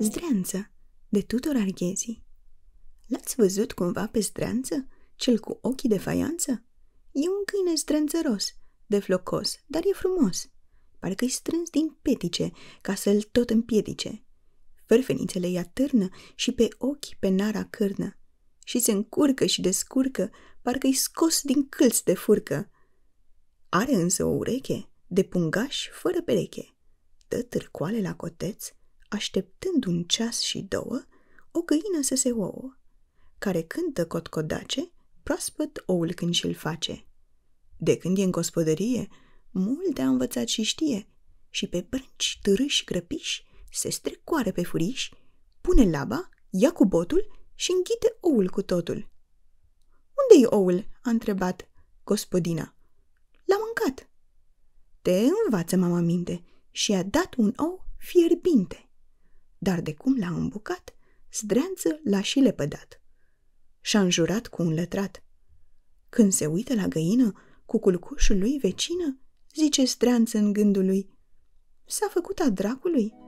Zdreanță, de Tudor Arghezi L-ați văzut cumva pe zdreanță? Cel cu ochii de faianță? E un câine zdrențăros, de flocos, dar e frumos. Parcă-i strâns din petice, ca să-l tot împiedice. Fărfenițele ia târnă și pe ochi pe nara cârnă. Și se încurcă și descurcă, parcă-i scos din câlți de furcă. Are însă o ureche de pungaș fără pereche. Dă târcoale la coteț, așteptând un ceas și două, o găină să se ouă, care cântă cotcodace, proaspăt oul când și-l face. De când e în gospodărie, multe a învățat și știe, și pe brânci, târâși, grăpiși, se strecoare pe furiș, pune laba, ia cu botul și înghite oul cu totul. Unde-i oul?" a întrebat gospodina. Te învață mama minte și a dat un ou fierbinte. Dar de cum l-a îmbucat, zdreanță l-a și lepădat. Și-a înjurat cu un lătrat. Când se uită la găină, cu culcușul lui vecină, zice zdreanță în gândul lui. S-a făcut a dracului?"